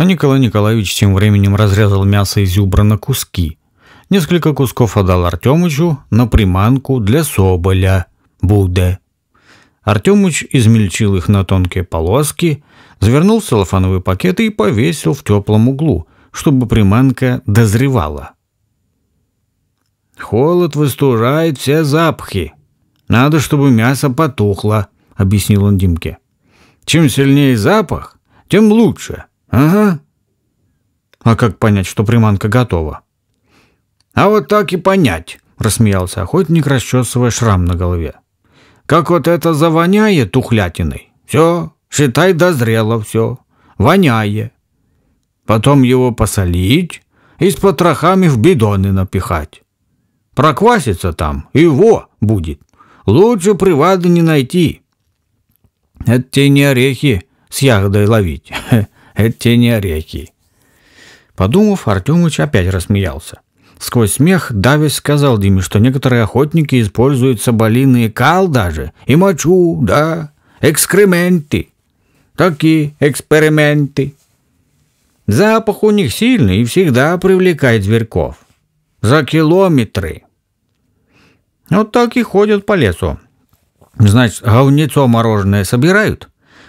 А Николай Николаевич тем временем разрезал мясо из зюбра на куски. Несколько кусков отдал Артемычу на приманку для соболя Буде. Артемыч измельчил их на тонкие полоски, завернул в целлофановые пакеты и повесил в теплом углу, чтобы приманка дозревала. «Холод выстужает все запахи. Надо, чтобы мясо потухло», — объяснил он Димке. «Чем сильнее запах, тем лучше. «Ага». «А как понять, что приманка готова?» «А вот так и понять», — рассмеялся охотник, расчесывая шрам на голове. «Как вот это завоняет тухлятиной, все, считай, дозрело все, воняет. Потом его посолить и с потрохами в бидоны напихать. Проквасится там, и во будет. Лучше привады не найти. Это те не орехи с ягодой ловить. Это не орехи. Подумав, Артемыч опять рассмеялся. Сквозь смех Давис сказал Диме, что некоторые охотники используют соболиный кал даже, и мочу, да, экскременты. Такие эксперименты. Запах у них сильный и всегда привлекает зверьков. За километры. Вот так и ходят по лесу. Значит, говнецо мороженое собирают,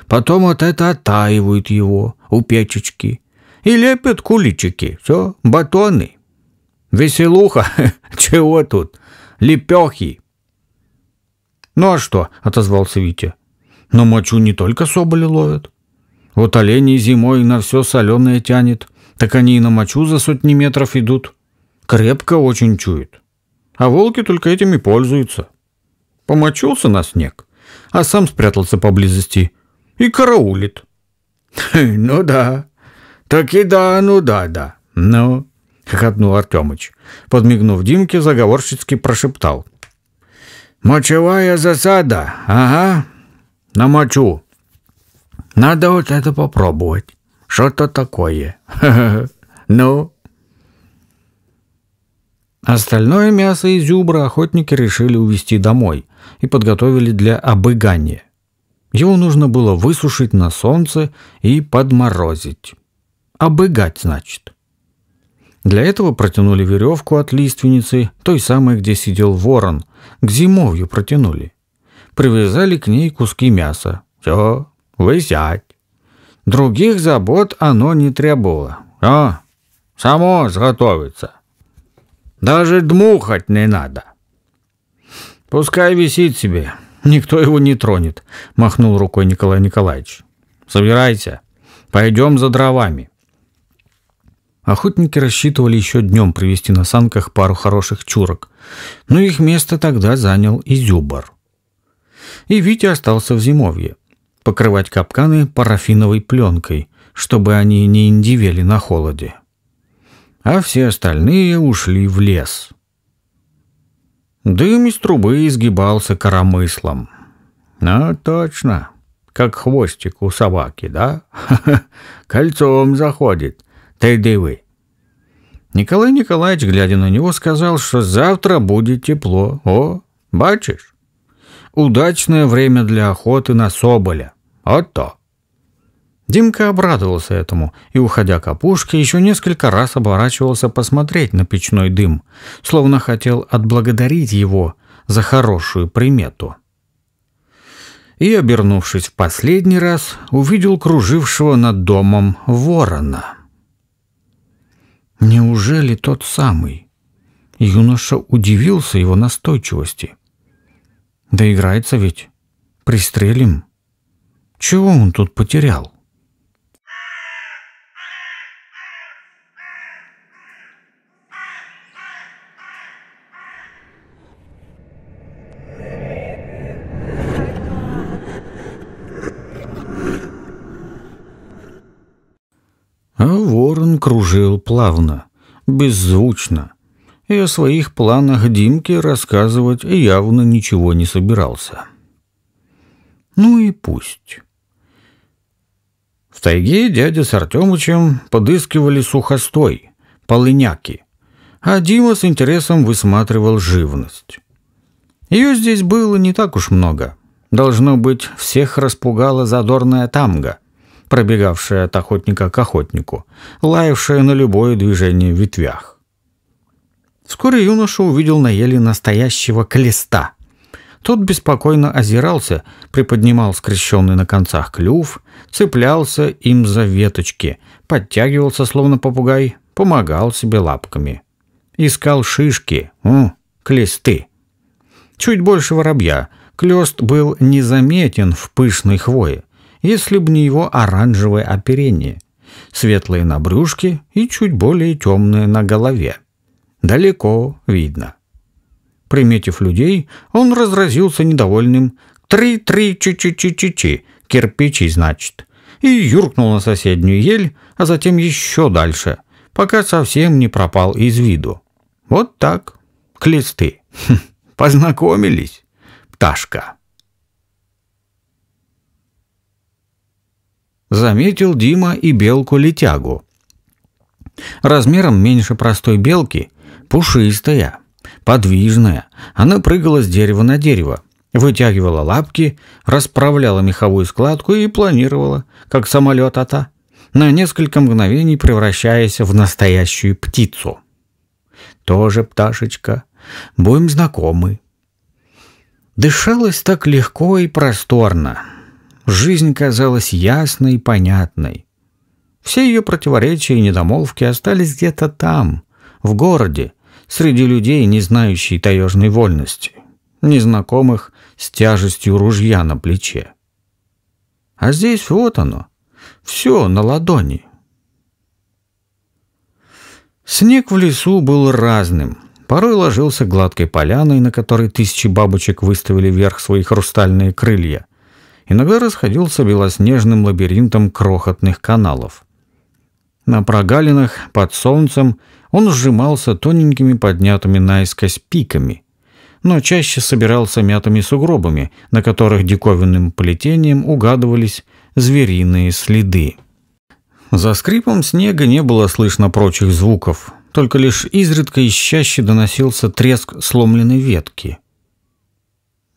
Потом вот это оттаивают его у печечки и лепят куличики, все, батоны. Веселуха, чего тут, лепехи. Ну а что, отозвался Витя. Но мочу не только соболи ловят. Вот олени зимой на все соленое тянет, так они и на мочу за сотни метров идут. Крепко очень чуют. А волки только этим и пользуются. Помочился на снег, а сам спрятался поблизости – и караулит. Ну да, так и да, ну да, да. Ну, хохотнул Артемыч. Подмигнув Димке, заговорщицки прошептал. Мочевая засада, ага, на мочу. Надо вот это попробовать. Что-то такое. Ну. Остальное мясо и зюбра охотники решили увезти домой и подготовили для обыгания. Его нужно было высушить на солнце и подморозить. Обыгать, значит. Для этого протянули веревку от лиственницы, той самой, где сидел ворон. К зимовью протянули. Привязали к ней куски мяса. Все, высять. Других забот оно не требовало. А, само сготовится. Даже дмухать не надо. Пускай висит себе. — Никто его не тронет, махнул рукой Николай Николаевич. Собирайся, пойдем за дровами. Охотники рассчитывали еще днем привезти на санках пару хороших чурок, но их место тогда занял изюбар. И Витя остался в зимовье, покрывать капканы парафиновой пленкой, чтобы они не индивели на холоде. А все остальные ушли в лес. Дым из трубы изгибался коромыслом. «Ну, точно, как хвостик у собаки, да? Кольцом заходит. Ты дивы». Николай Николаевич, глядя на него, сказал, что завтра будет тепло. О, бачишь? Удачное время для охоты на соболя. Вот то. Димка обрадовался этому и, уходя к опушке, еще несколько раз оборачивался посмотреть на печной дым, словно хотел отблагодарить его за хорошую примету. И, обернувшись в последний раз, увидел кружившего над домом ворона. Неужели тот самый? Юноша удивился его настойчивости. Да играется ведь. Пристрелим. Чего он тут потерял? — Он кружил плавно, беззвучно, и о своих планах Димке рассказывать явно ничего не собирался. Ну и пусть. В тайге дядя с Артемычем подыскивали сухостой, полыняки, а Дима с интересом высматривал живность. Ее здесь было не так уж много. Должно быть, всех распугала задорная тамга — пробегавшая от охотника к охотнику, лаявшая на любое движение в ветвях. Вскоре юноша увидел на еле настоящего клеста. Тот беспокойно озирался, приподнимал скрещенный на концах клюв, цеплялся им за веточки, подтягивался, словно попугай, помогал себе лапками. Искал шишки, у, клесты. Чуть больше воробья, Клест был незаметен в пышной хвое если б не его оранжевое оперение, светлые на брюшке и чуть более темные на голове. Далеко видно. Приметив людей, он разразился недовольным «три-три-чи-чи-чи-чи-чи», кирпичи, значит, и юркнул на соседнюю ель, а затем еще дальше, пока совсем не пропал из виду. Вот так, клесты. Хм, познакомились, пташка. Заметил Дима и белку-летягу. Размером меньше простой белки, пушистая, подвижная. Она прыгала с дерева на дерево, вытягивала лапки, расправляла меховую складку и планировала, как самолет-ата, на несколько мгновений превращаясь в настоящую птицу. «Тоже пташечка. Будем знакомы». Дышалось так легко и просторно. Жизнь казалась ясной и понятной. Все ее противоречия и недомолвки остались где-то там, в городе, среди людей, не знающих таежной вольности, незнакомых с тяжестью ружья на плече. А здесь вот оно, все на ладони. Снег в лесу был разным. Порой ложился гладкой поляной, на которой тысячи бабочек выставили вверх свои хрустальные крылья — иногда расходился белоснежным лабиринтом крохотных каналов. На прогалинах, под солнцем, он сжимался тоненькими поднятыми наискось пиками, но чаще собирался мятыми сугробами, на которых диковинным плетением угадывались звериные следы. За скрипом снега не было слышно прочих звуков, только лишь изредка и чаще доносился треск сломленной ветки –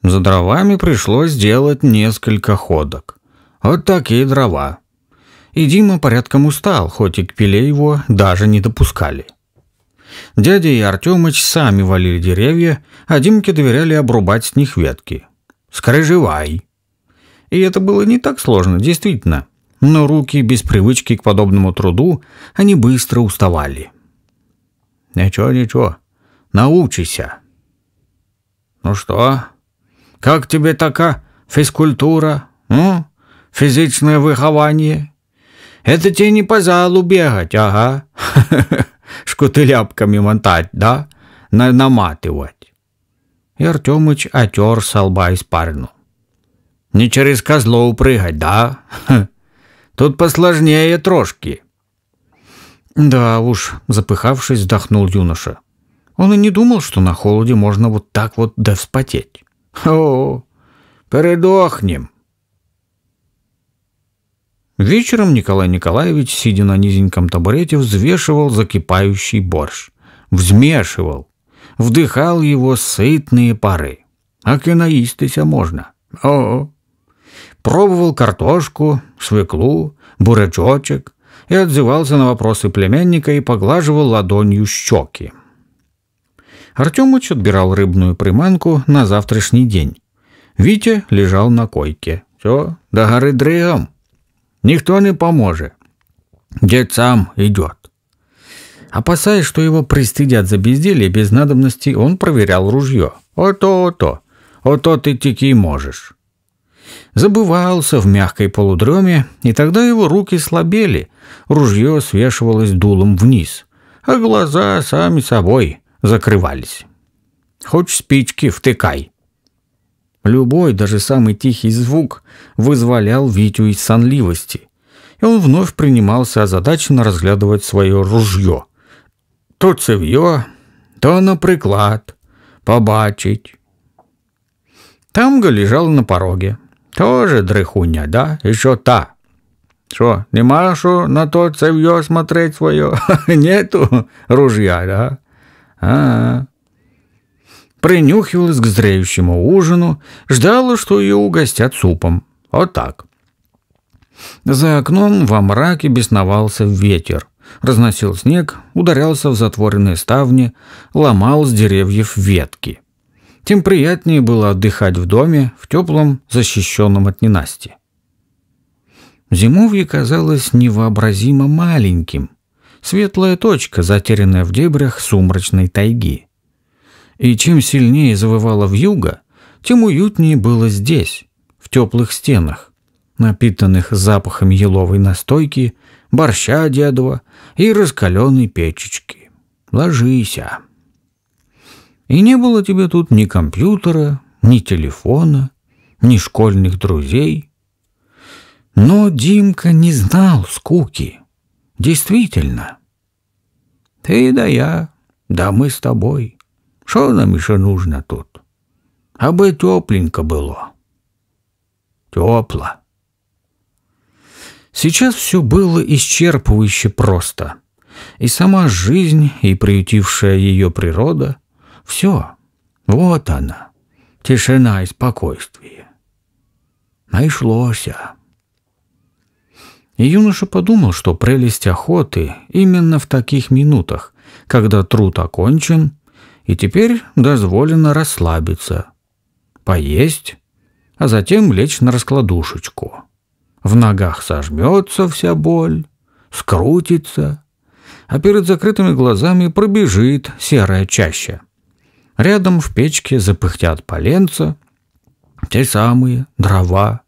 за дровами пришлось сделать несколько ходок. Вот такие дрова. И Дима порядком устал, хоть и к пиле его даже не допускали. Дядя и Артемыч сами валили деревья, а Димке доверяли обрубать с них ветки. «Скрыжевай!» И это было не так сложно, действительно. Но руки, без привычки к подобному труду, они быстро уставали. «Ничего, ничего, научися». «Ну что, как тебе такая физкультура, м? физичное выхование? Это тебе не по залу бегать, ага. Шкутыляпками мотать, да? На наматывать. И Артемыч отер со лба испарину. Не через козлов прыгать, да? Тут посложнее трошки. Да уж, запыхавшись, вздохнул юноша. Он и не думал, что на холоде можно вот так вот доспотеть. О, передохнем. Вечером Николай Николаевич, сидя на низеньком табурете, взвешивал закипающий борщ. Взмешивал. Вдыхал его сытные пары. А киноистыся можно. О, -о, О, Пробовал картошку, свеклу, бурачочек и отзывался на вопросы племянника и поглаживал ладонью щеки. Артемыч отбирал рыбную приманку на завтрашний день. Витя лежал на койке. Все, до горы дрыгом. Никто не поможет. Дед сам идет. Опасаясь, что его пристыдят за безделье без надобности, он проверял ружье. «Ото, ото! Ото ты теки можешь!» Забывался в мягкой полудреме, и тогда его руки слабели, ружье свешивалось дулом вниз, а глаза сами собой закрывались. Хочешь спички, втыкай. Любой, даже самый тихий звук вызволял Витю из сонливости, и он вновь принимался озадаченно разглядывать свое ружье. То цевье, то на приклад, побачить. Тамга лежала на пороге. Тоже дрыхуня, да? Еще та. Что, не машу на то цевье смотреть свое? Нету ружья, да? а Принюхивалась к зреющему ужину, ждала, что ее угостят супом. Вот так. За окном во мраке бесновался ветер. Разносил снег, ударялся в затворенные ставни, ломал с деревьев ветки. Тем приятнее было отдыхать в доме, в теплом, защищенном от ненасти. Зимовье казалось невообразимо маленьким — Светлая точка, затерянная в дебрях сумрачной тайги. И чем сильнее завывала вьюга, тем уютнее было здесь, в теплых стенах, напитанных запахом еловой настойки, борща дедова и раскаленной печечки. Ложися. И не было тебе тут ни компьютера, ни телефона, ни школьных друзей. Но Димка не знал скуки. Действительно. Ты да я, да мы с тобой. Что нам еще нужно тут? А бы тепленько было. Тепло. Сейчас все было исчерпывающе просто. И сама жизнь, и приютившая ее природа. Все. Вот она. Тишина и спокойствие. Найшлося. И юноша подумал, что прелесть охоты именно в таких минутах, когда труд окончен, и теперь дозволено расслабиться, поесть, а затем лечь на раскладушечку. В ногах сожмется вся боль, скрутится, а перед закрытыми глазами пробежит серая чаща. Рядом в печке запыхтят поленца, те самые дрова,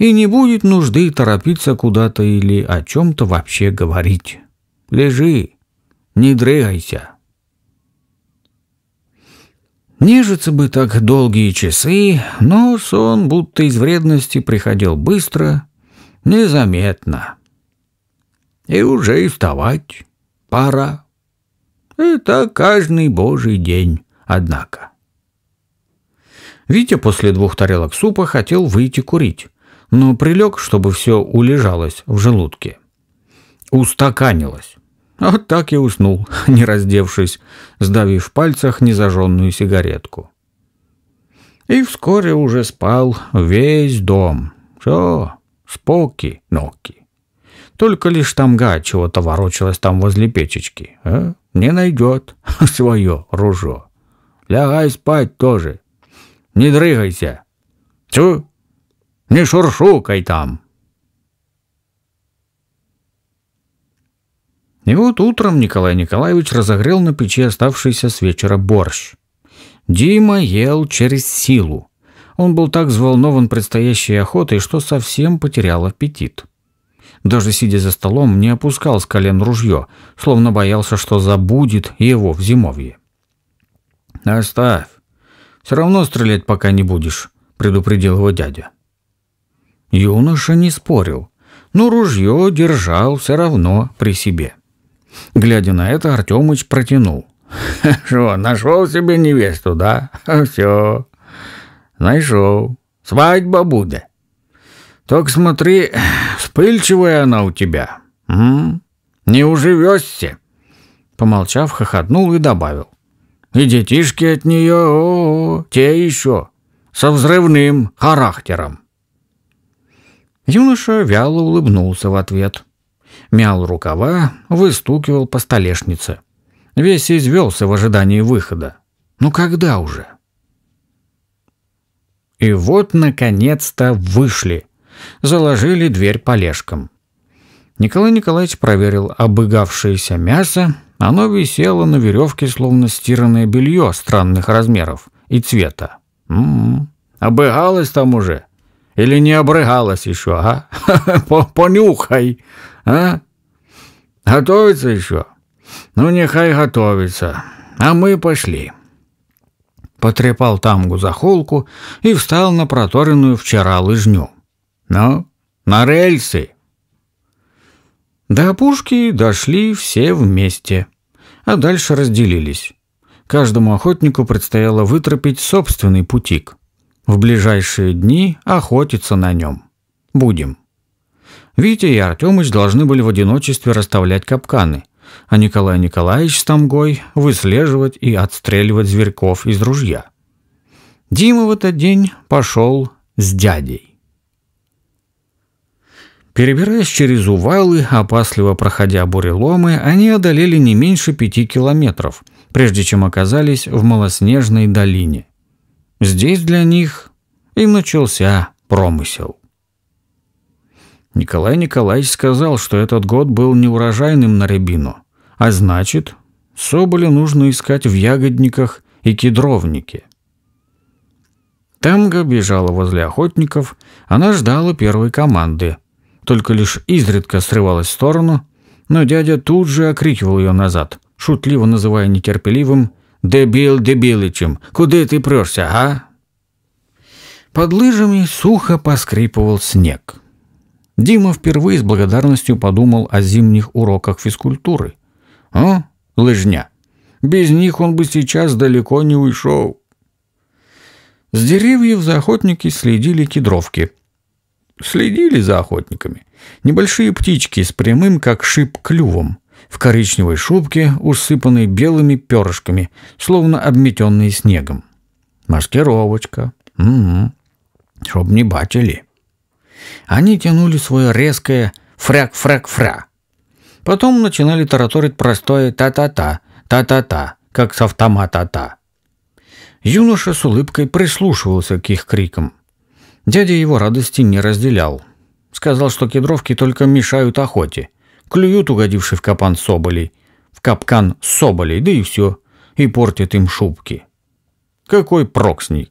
и не будет нужды торопиться куда-то или о чем-то вообще говорить. Лежи, не дрыгайся. Нежиться бы так долгие часы, но сон будто из вредности приходил быстро, незаметно. И уже и вставать пора. Это каждый божий день, однако. Витя после двух тарелок супа хотел выйти курить, но прилег, чтобы все улежалось в желудке. Устаканилось. Вот так и уснул, не раздевшись, сдавив в пальцах незажженную сигаретку. И вскоре уже спал весь дом. Все, споки, ноки. Только лишь тамга чего-то ворочалась там возле печечки. А? Не найдет свое ружо. Лягай спать тоже. Не дрыгайся. Чу? Не шуршукай там!» И вот утром Николай Николаевич разогрел на печи оставшийся с вечера борщ. Дима ел через силу. Он был так взволнован предстоящей охотой, что совсем потерял аппетит. Даже сидя за столом, не опускал с колен ружье, словно боялся, что забудет его в зимовье. «Оставь. Все равно стрелять пока не будешь», — предупредил его дядя. Юноша не спорил, но ружье держал все равно при себе. Глядя на это, Артемыч протянул. «Что, нашел себе невесту, да? Все, нашел. Свадьба будет. Только смотри, вспыльчивая она у тебя. М? Не уживешься?» Помолчав, хохотнул и добавил. «И детишки от нее, о -о -о, те еще, со взрывным характером». Юноша вяло улыбнулся в ответ. Мял рукава, выстукивал по столешнице. Весь извелся в ожидании выхода. Ну когда уже? И вот, наконец-то, вышли. Заложили дверь полежкам. Николай Николаевич проверил обыгавшееся мясо. Оно висело на веревке, словно стиранное белье странных размеров и цвета. М -м -м. Обыгалось там уже. Или не обрыгалась еще, а? Понюхай, а? Готовится еще? Ну, нехай готовится. А мы пошли. Потрепал тамгу за холку и встал на проторенную вчера лыжню. Ну, на рельсы. До опушки дошли все вместе, а дальше разделились. Каждому охотнику предстояло вытропить собственный путик. В ближайшие дни охотиться на нем. Будем. Витя и Артемыч должны были в одиночестве расставлять капканы, а Николай Николаевич с Тамгой выслеживать и отстреливать зверьков из ружья. Дима в этот день пошел с дядей. Перебираясь через увалы, опасливо проходя буреломы, они одолели не меньше пяти километров, прежде чем оказались в малоснежной долине. Здесь для них и начался промысел. Николай Николаевич сказал, что этот год был неурожайным на рябину, а значит, соболя нужно искать в ягодниках и кедровнике. Тамга бежала возле охотников, она ждала первой команды, только лишь изредка срывалась в сторону, но дядя тут же окрикивал ее назад, шутливо называя нетерпеливым Дебіл Дебіличем, куды ты прешься, а? Под лыжами сухо поскрипывал снег. Дима впервые с благодарностью подумал о зимних уроках физкультуры. «О, лыжня! Без них он бы сейчас далеко не ушел!» С деревьев за охотники следили кедровки. Следили за охотниками. Небольшие птички с прямым, как шип, клювом в коричневой шубке, усыпанной белыми перышками, словно обметенной снегом. Маскировочка. Угу. Чтоб не бачили. Они тянули свое резкое «фряк-фряк-фря». Потом начинали тараторить простое «та-та-та», «та-та-та», как с автомата-та. Юноша с улыбкой прислушивался к их крикам. Дядя его радости не разделял. Сказал, что кедровки только мешают охоте – Клюют угодивший в капан соболей, в капкан соболей, да и все, и портят им шубки. Какой проксник!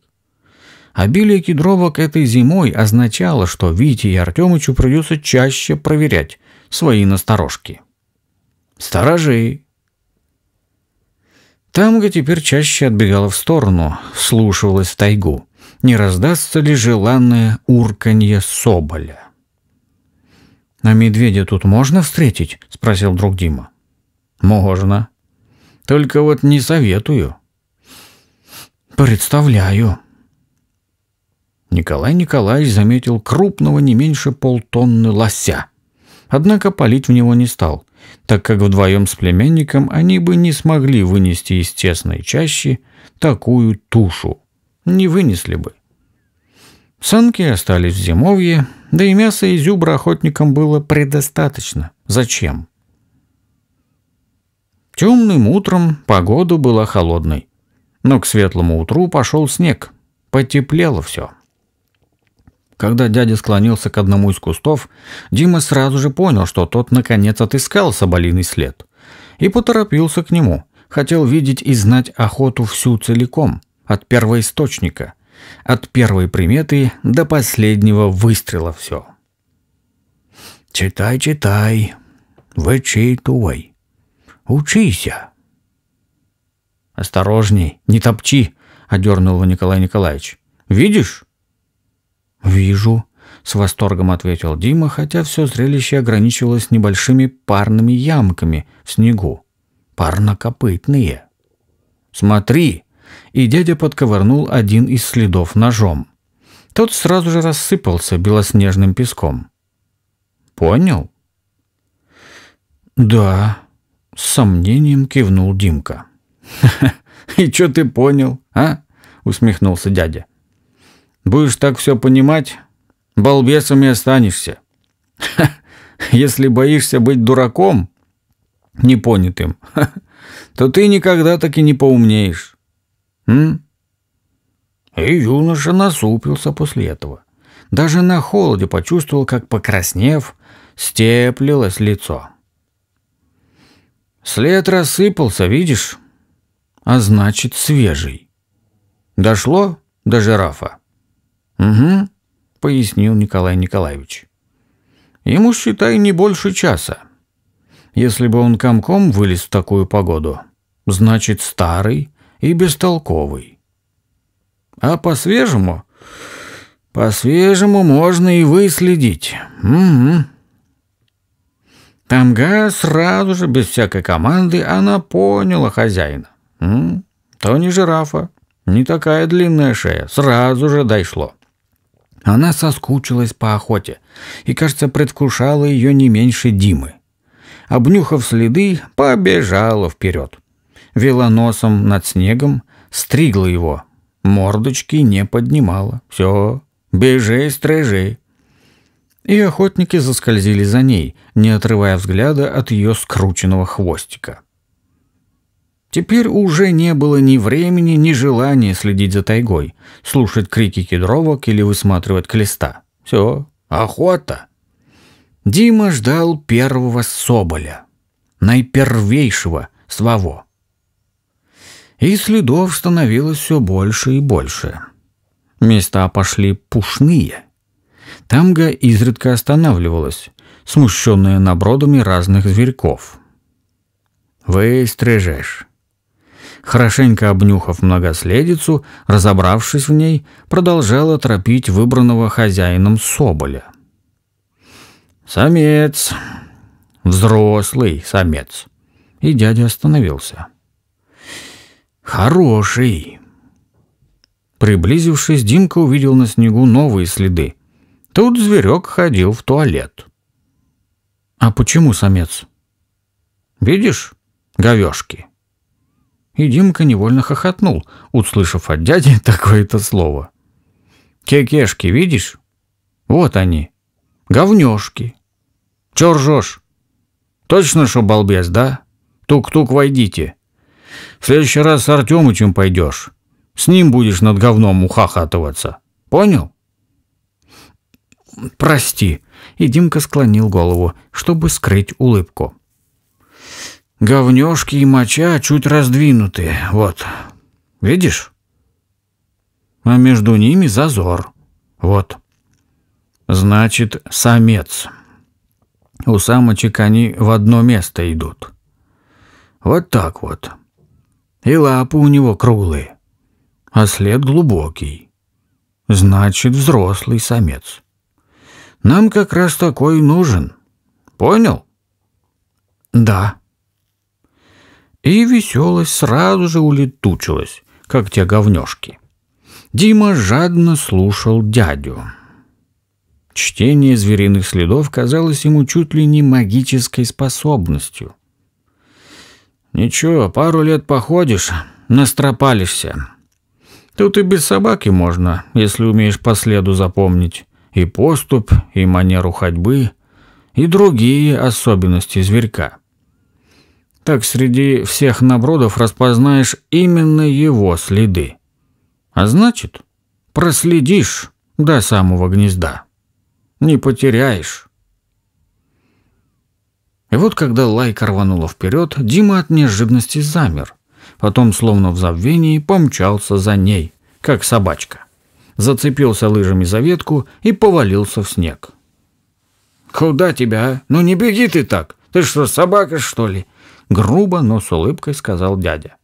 Обилие кедровок этой зимой означало, что Вите и Артемычу придется чаще проверять свои насторожки. Сторожей! Тамга теперь чаще отбегала в сторону, вслушивалась в тайгу. Не раздастся ли желанное урканье соболя? «А медведя тут можно встретить?» – спросил друг Дима. «Можно. Только вот не советую». «Представляю». Николай Николаевич заметил крупного не меньше полтонны лося. Однако палить в него не стал, так как вдвоем с племянником они бы не смогли вынести из тесной чащи такую тушу. Не вынесли бы. Санки остались в зимовье, да и мяса и зюбра охотникам было предостаточно. Зачем? Темным утром погода была холодной. Но к светлому утру пошел снег. Потеплело все. Когда дядя склонился к одному из кустов, Дима сразу же понял, что тот наконец отыскал соболиный след. И поторопился к нему. Хотел видеть и знать охоту всю целиком, от первоисточника – от первой приметы до последнего выстрела все. «Читай, читай, вычитывай, учися». «Осторожней, не топчи», — одернул его Николай Николаевич. «Видишь?» «Вижу», — с восторгом ответил Дима, хотя все зрелище ограничивалось небольшими парными ямками в снегу. «Парнокопытные». «Смотри!» и дядя подковырнул один из следов ножом. Тот сразу же рассыпался белоснежным песком. «Понял?» «Да», — с сомнением кивнул Димка. «И что ты понял, а?» — усмехнулся дядя. «Будешь так все понимать, балбесом и останешься. если боишься быть дураком, непонятым, то ты никогда так и не поумнеешь. М? И юноша насупился после этого. Даже на холоде почувствовал, как, покраснев, степлилось лицо. След рассыпался, видишь? А значит, свежий. Дошло до жирафа? Угу, пояснил Николай Николаевич. Ему, считай, не больше часа. Если бы он комком вылез в такую погоду, значит, старый и бестолковый. А по-свежему? По-свежему можно и выследить. Угу. Тамга сразу же, без всякой команды, она поняла хозяина. М? То не жирафа, не такая длинная шея, сразу же дошло. Она соскучилась по охоте и, кажется, предвкушала ее не меньше Димы. Обнюхав следы, побежала вперед вела носом над снегом, стригла его, мордочки не поднимала. Все, бежи, стрижи. И охотники заскользили за ней, не отрывая взгляда от ее скрученного хвостика. Теперь уже не было ни времени, ни желания следить за тайгой, слушать крики кедровок или высматривать клеста. Все, охота. Дима ждал первого соболя, наипервейшего своего – и следов становилось все больше и больше. Места пошли пушные. Тамга изредка останавливалась, смущенная набродами разных зверьков. Вы стрижешь? Хорошенько обнюхав многоследицу, разобравшись в ней, продолжала тропить выбранного хозяином соболя. «Самец! Взрослый самец!» И дядя остановился. «Хороший!» Приблизившись, Димка увидел на снегу новые следы. Тут зверек ходил в туалет. «А почему самец?» «Видишь, говешки?» И Димка невольно хохотнул, услышав от дяди такое-то слово. «Кекешки, видишь? Вот они. Говнешки. Че ржешь? Точно, что балбес, да? Тук-тук, войдите. В следующий раз с Артемычем пойдешь. С ним будешь над говном ухахатываться. Понял? Прости. И Димка склонил голову, чтобы скрыть улыбку. Говнёшки и моча чуть раздвинутые, вот. Видишь? А между ними зазор. Вот. Значит, самец. У самочек они в одно место идут. Вот так вот и лапы у него круглые, а след глубокий. Значит, взрослый самец. Нам как раз такой нужен. Понял? Да. И веселость сразу же улетучилась, как те говнешки. Дима жадно слушал дядю. Чтение звериных следов казалось ему чуть ли не магической способностью. «Ничего, пару лет походишь, настропалишься. Тут и без собаки можно, если умеешь по следу запомнить. И поступ, и манеру ходьбы, и другие особенности зверька. Так среди всех набродов распознаешь именно его следы. А значит, проследишь до самого гнезда. Не потеряешь». И вот когда лайка рванула вперед, Дима от неожиданности замер. Потом, словно в забвении, помчался за ней, как собачка. Зацепился лыжами за ветку и повалился в снег. «Куда тебя, а? Ну не беги ты так! Ты что, собака, что ли?» Грубо, но с улыбкой сказал дядя.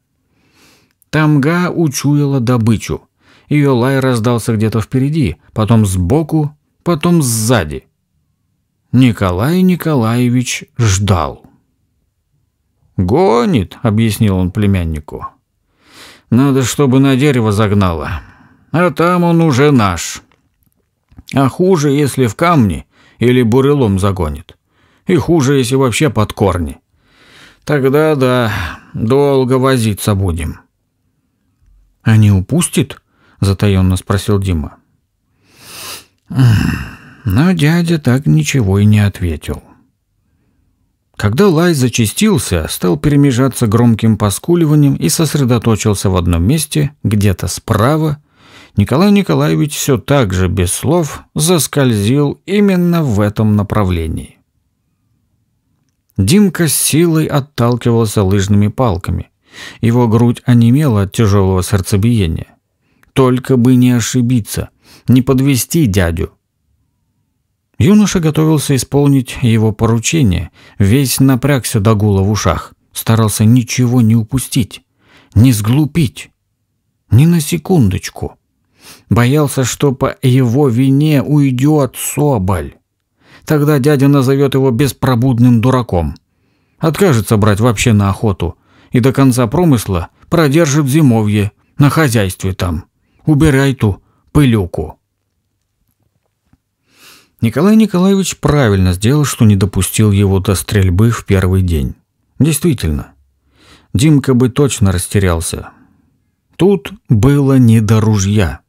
Тамга учуяла добычу. Ее лай раздался где-то впереди, потом сбоку, потом сзади – Николай Николаевич ждал. «Гонит», — объяснил он племяннику. «Надо, чтобы на дерево загнало. А там он уже наш. А хуже, если в камни или бурелом загонит. И хуже, если вообще под корни. Тогда да, долго возиться будем». «А не упустит?» — затаенно спросил Дима. Но дядя так ничего и не ответил. Когда лай зачистился, стал перемежаться громким поскуливанием и сосредоточился в одном месте, где-то справа, Николай Николаевич все так же без слов заскользил именно в этом направлении. Димка с силой отталкивался лыжными палками. Его грудь онемела от тяжелого сердцебиения. Только бы не ошибиться, не подвести дядю. Юноша готовился исполнить его поручение, весь напрягся до гула в ушах, старался ничего не упустить, не сглупить, ни на секундочку. Боялся, что по его вине уйдет Соболь. Тогда дядя назовет его беспробудным дураком. Откажется брать вообще на охоту и до конца промысла продержит зимовье на хозяйстве там. Убирай ту пылюку. Николай Николаевич правильно сделал, что не допустил его до стрельбы в первый день. Действительно. Димка бы точно растерялся. Тут было не до ружья.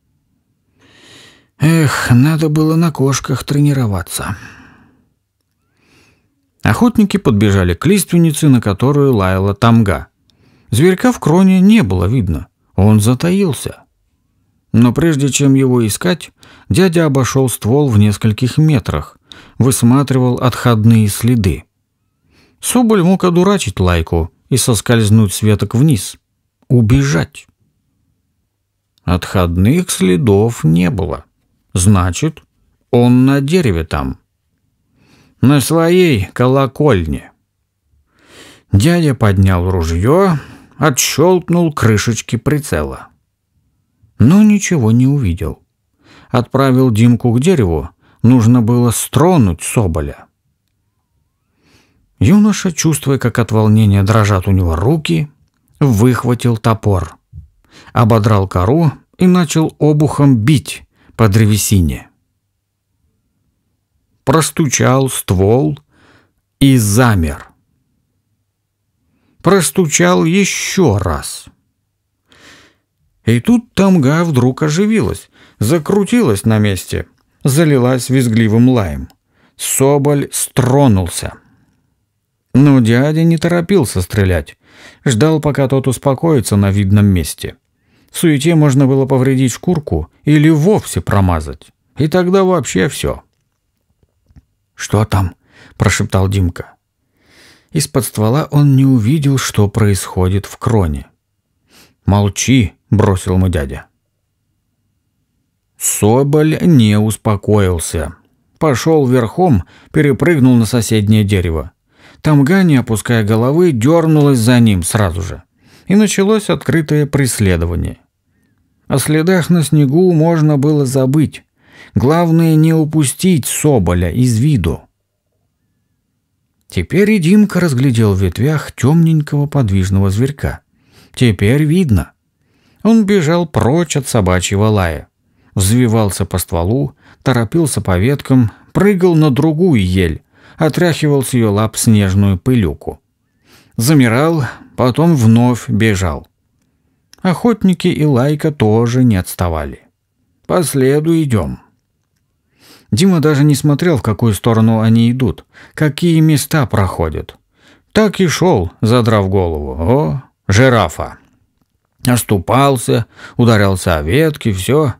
Эх, надо было на кошках тренироваться. Охотники подбежали к лиственнице, на которую лаяла тамга. Зверька в кроне не было видно. Он затаился. Но прежде чем его искать, дядя обошел ствол в нескольких метрах, высматривал отходные следы. Соболь мог одурачить лайку и соскользнуть с веток вниз. Убежать. Отходных следов не было. Значит, он на дереве там. На своей колокольне. Дядя поднял ружье, отщелкнул крышечки прицела но ничего не увидел. Отправил Димку к дереву, нужно было стронуть соболя. Юноша, чувствуя, как от волнения дрожат у него руки, выхватил топор, ободрал кору и начал обухом бить по древесине. Простучал ствол и замер. Простучал еще раз — и тут тамга вдруг оживилась, закрутилась на месте, залилась визгливым лаем. Соболь стронулся. Но дядя не торопился стрелять. Ждал, пока тот успокоится на видном месте. В суете можно было повредить шкурку или вовсе промазать. И тогда вообще все. «Что там?» – прошептал Димка. Из-под ствола он не увидел, что происходит в кроне. «Молчи!» — бросил мой дядя. Соболь не успокоился. Пошел верхом, перепрыгнул на соседнее дерево. Там Ганя, опуская головы, дернулась за ним сразу же. И началось открытое преследование. О следах на снегу можно было забыть. Главное не упустить Соболя из виду. Теперь и Димка разглядел в ветвях темненького подвижного зверька. Теперь видно. Он бежал прочь от собачьего лая. Взвивался по стволу, торопился по веткам, прыгал на другую ель, отряхивал с ее лап снежную пылюку. Замирал, потом вновь бежал. Охотники и Лайка тоже не отставали. «По следу идем». Дима даже не смотрел, в какую сторону они идут, какие места проходят. Так и шел, задрав голову. «О, жирафа!» оступался, ударялся о ветки, все.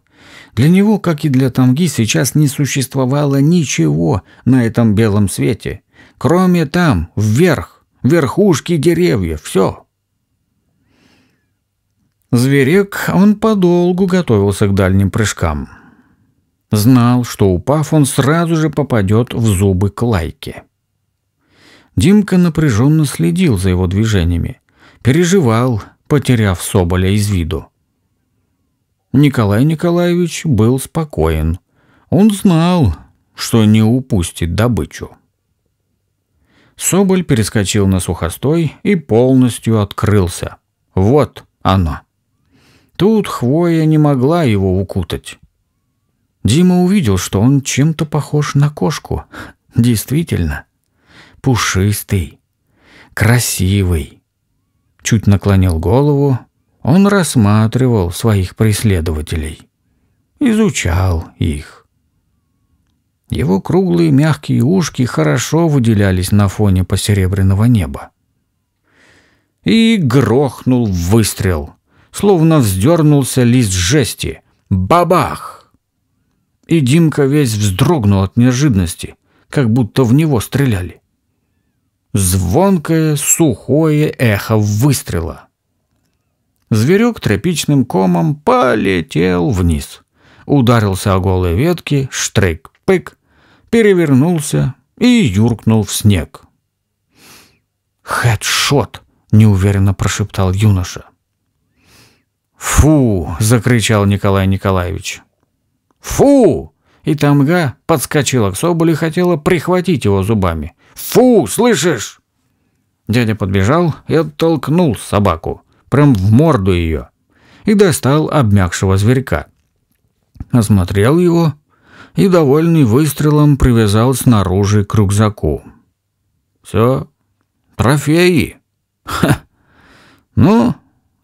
Для него, как и для Тамги, сейчас не существовало ничего на этом белом свете, кроме там, вверх, верхушки деревьев, все. Зверек, он подолгу готовился к дальним прыжкам. Знал, что упав, он сразу же попадет в зубы к лайке. Димка напряженно следил за его движениями, переживал – потеряв Соболя из виду. Николай Николаевич был спокоен. Он знал, что не упустит добычу. Соболь перескочил на сухостой и полностью открылся. Вот оно. Тут хвоя не могла его укутать. Дима увидел, что он чем-то похож на кошку. Действительно. Пушистый. Красивый чуть наклонил голову, он рассматривал своих преследователей, изучал их. Его круглые мягкие ушки хорошо выделялись на фоне посеребренного неба. И грохнул выстрел, словно вздернулся лист жести. Бабах! И Димка весь вздрогнул от неожиданности, как будто в него стреляли звонкое, сухое эхо выстрела. Зверек тропичным комом полетел вниз. Ударился о голые ветки, штрик, пык перевернулся и юркнул в снег. «Хедшот!» — неуверенно прошептал юноша. «Фу!» — закричал Николай Николаевич. «Фу!» И тамга подскочила к Соболю и хотела прихватить его зубами. «Фу, слышишь?» Дядя подбежал и оттолкнул собаку, прям в морду ее, и достал обмякшего зверька. Осмотрел его и, довольный выстрелом, привязал снаружи к рюкзаку. «Все, трофеи!» «Ха! Ну,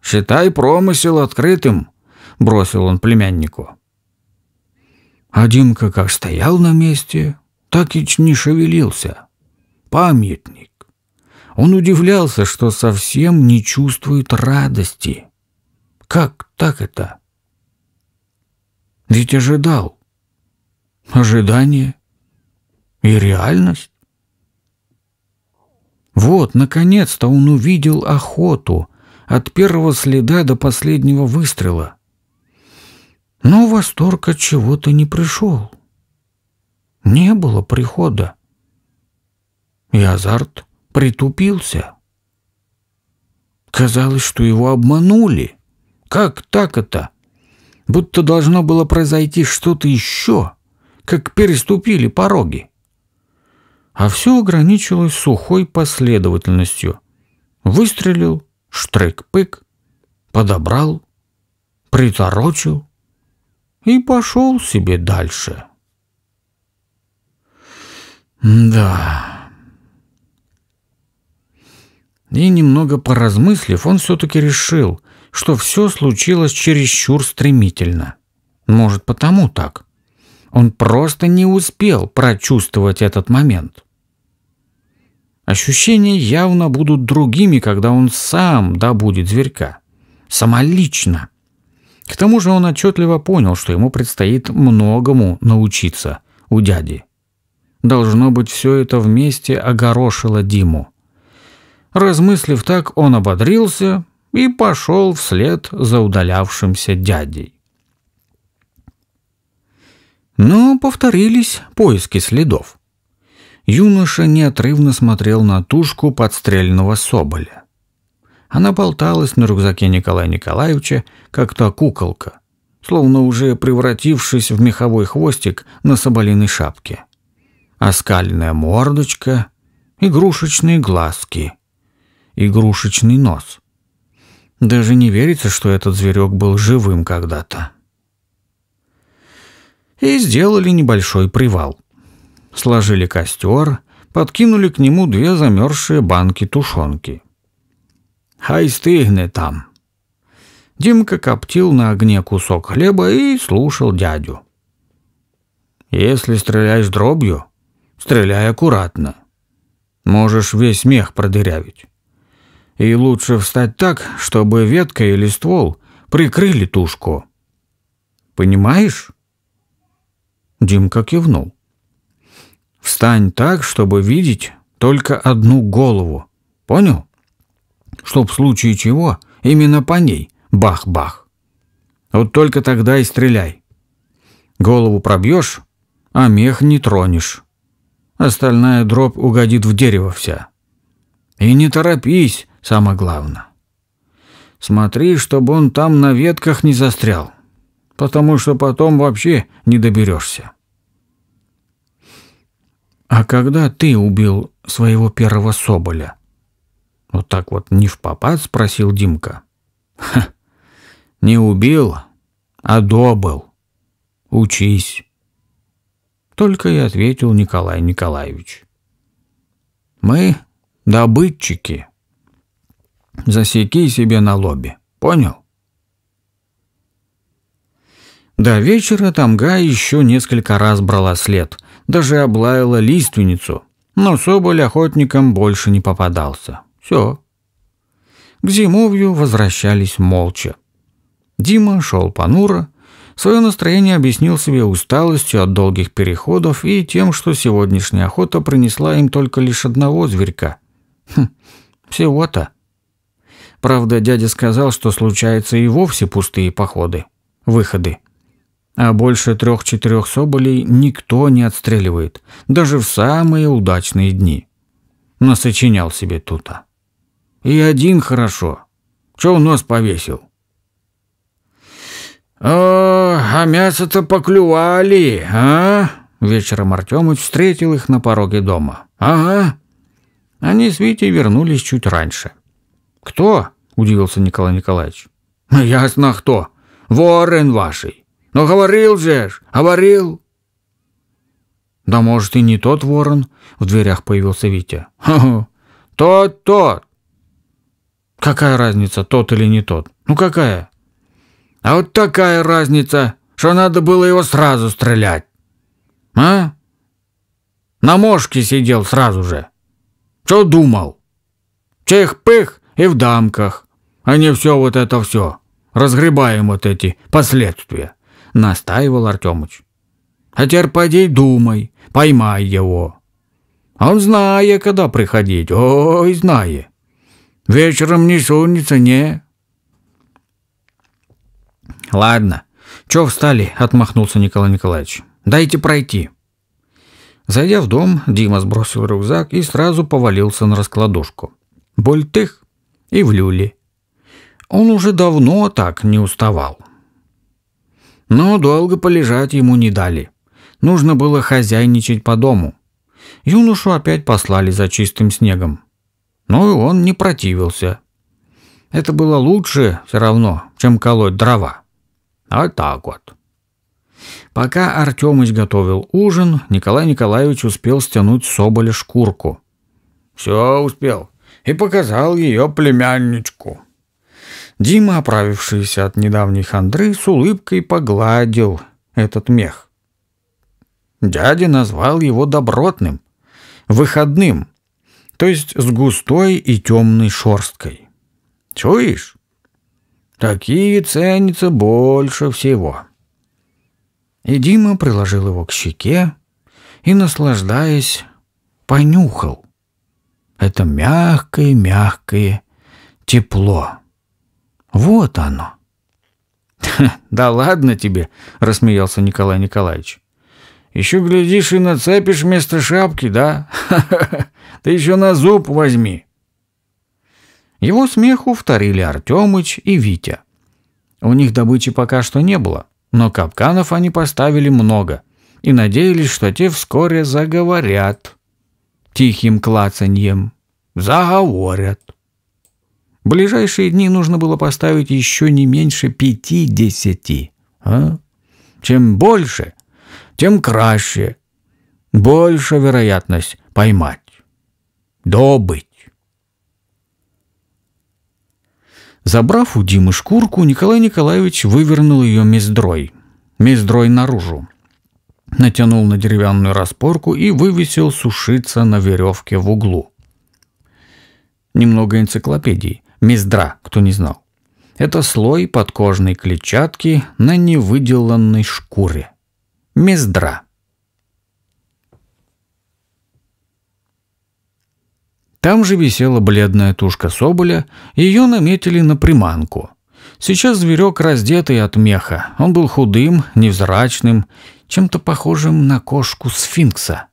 считай промысел открытым!» — бросил он племяннику. А Димка как стоял на месте, так и не шевелился памятник. Он удивлялся, что совсем не чувствует радости. Как так это? Ведь ожидал. Ожидание и реальность. Вот, наконец-то он увидел охоту от первого следа до последнего выстрела. Но восторг от чего-то не пришел. Не было прихода и азарт притупился. Казалось, что его обманули. Как так это? Будто должно было произойти что-то еще, как переступили пороги. А все ограничилось сухой последовательностью. Выстрелил, штрек-пык, подобрал, приторочил и пошел себе дальше. Да... И немного поразмыслив, он все-таки решил, что все случилось чересчур стремительно. Может, потому так. Он просто не успел прочувствовать этот момент. Ощущения явно будут другими, когда он сам добудет зверька. Самолично. К тому же он отчетливо понял, что ему предстоит многому научиться у дяди. Должно быть, все это вместе огорошило Диму. Размыслив так, он ободрился и пошел вслед за удалявшимся дядей. Но повторились поиски следов. Юноша неотрывно смотрел на тушку подстрельного соболя. Она болталась на рюкзаке Николая Николаевича, как та куколка, словно уже превратившись в меховой хвостик на соболиной шапке. Оскальная мордочка, игрушечные глазки — игрушечный нос. Даже не верится, что этот зверек был живым когда-то. И сделали небольшой привал. Сложили костер, подкинули к нему две замерзшие банки тушенки. «Хай стыгне там!» Димка коптил на огне кусок хлеба и слушал дядю. «Если стреляешь дробью, стреляй аккуратно. Можешь весь мех продырявить и лучше встать так, чтобы ветка или ствол прикрыли тушку. Понимаешь? Димка кивнул. Встань так, чтобы видеть только одну голову. Понял? Чтоб в случае чего именно по ней бах-бах. Вот только тогда и стреляй. Голову пробьешь, а мех не тронешь. Остальная дробь угодит в дерево вся. И не торопись, Самое главное. Смотри, чтобы он там на ветках не застрял, потому что потом вообще не доберешься. А когда ты убил своего первого соболя? Вот так вот не в попад спросил Димка. Ха, не убил, а добыл. Учись. Только и ответил Николай Николаевич. Мы добытчики. Засеки себе на лобби, Понял? До вечера Тамга еще несколько раз брала след, даже облаяла лиственницу, но Соболь охотникам больше не попадался. Все. К зимовью возвращались молча. Дима шел понуро, свое настроение объяснил себе усталостью от долгих переходов и тем, что сегодняшняя охота принесла им только лишь одного зверька. Хм, всего-то. Правда, дядя сказал, что случаются и вовсе пустые походы, выходы. А больше трех-четырех соболей никто не отстреливает, даже в самые удачные дни. Насочинял себе тута. И один хорошо. Че он нос повесил? «О, а мясо-то поклювали, а?» Вечером Артемыч встретил их на пороге дома. «Ага». Они с Витей вернулись чуть раньше. «Кто?» – удивился Николай Николаевич. «Ну, «Ясно кто. Ворен вашей. Но ну, говорил же ж, говорил». «Да может и не тот ворон?» – в дверях появился Витя. «Ха-ха, тот, тот». «Какая разница, тот или не тот? Ну какая?» «А вот такая разница, что надо было его сразу стрелять. А? На мошке сидел сразу же. Что думал? Чих-пых, и в дамках, а не все вот это все. Разгребаем вот эти последствия», — настаивал Артемыч. «А теперь поди думай, поймай его». «А «Он знает, когда приходить, ой, знает. Вечером не сунется, не». «Ладно, чё встали?» — отмахнулся Николай Николаевич. «Дайте пройти». Зайдя в дом, Дима сбросил рюкзак и сразу повалился на раскладушку. Боль тых и в люле. Он уже давно так не уставал. Но долго полежать ему не дали. Нужно было хозяйничать по дому. Юношу опять послали за чистым снегом. Но и он не противился. Это было лучше все равно, чем колоть дрова. А так вот. Пока Артемыч готовил ужин, Николай Николаевич успел стянуть с соболя шкурку. «Все успел», и показал ее племянничку. Дима, оправившийся от недавней хандры, с улыбкой погладил этот мех. Дядя назвал его добротным, выходным, то есть с густой и темной шорсткой. Чуешь? Такие ценятся больше всего. И Дима приложил его к щеке и, наслаждаясь, понюхал это мягкое-мягкое тепло. Вот оно. «Да ладно тебе!» – рассмеялся Николай Николаевич. «Еще, глядишь, и нацепишь вместо шапки, да? Ты еще на зуб возьми!» Его смеху вторили Артемыч и Витя. У них добычи пока что не было, но капканов они поставили много и надеялись, что те вскоре заговорят – тихим клацаньем. Заговорят. В ближайшие дни нужно было поставить еще не меньше пяти-десяти. А? Чем больше, тем краще. Больше вероятность поймать, добыть. Забрав у Димы шкурку, Николай Николаевич вывернул ее мездрой. Мездрой наружу натянул на деревянную распорку и вывесил сушиться на веревке в углу. Немного энциклопедии. Мездра, кто не знал. Это слой подкожной клетчатки на невыделанной шкуре. Мездра. Там же висела бледная тушка соболя, ее наметили на приманку. Сейчас зверек раздетый от меха. Он был худым, невзрачным, чем-то похожим на кошку сфинкса.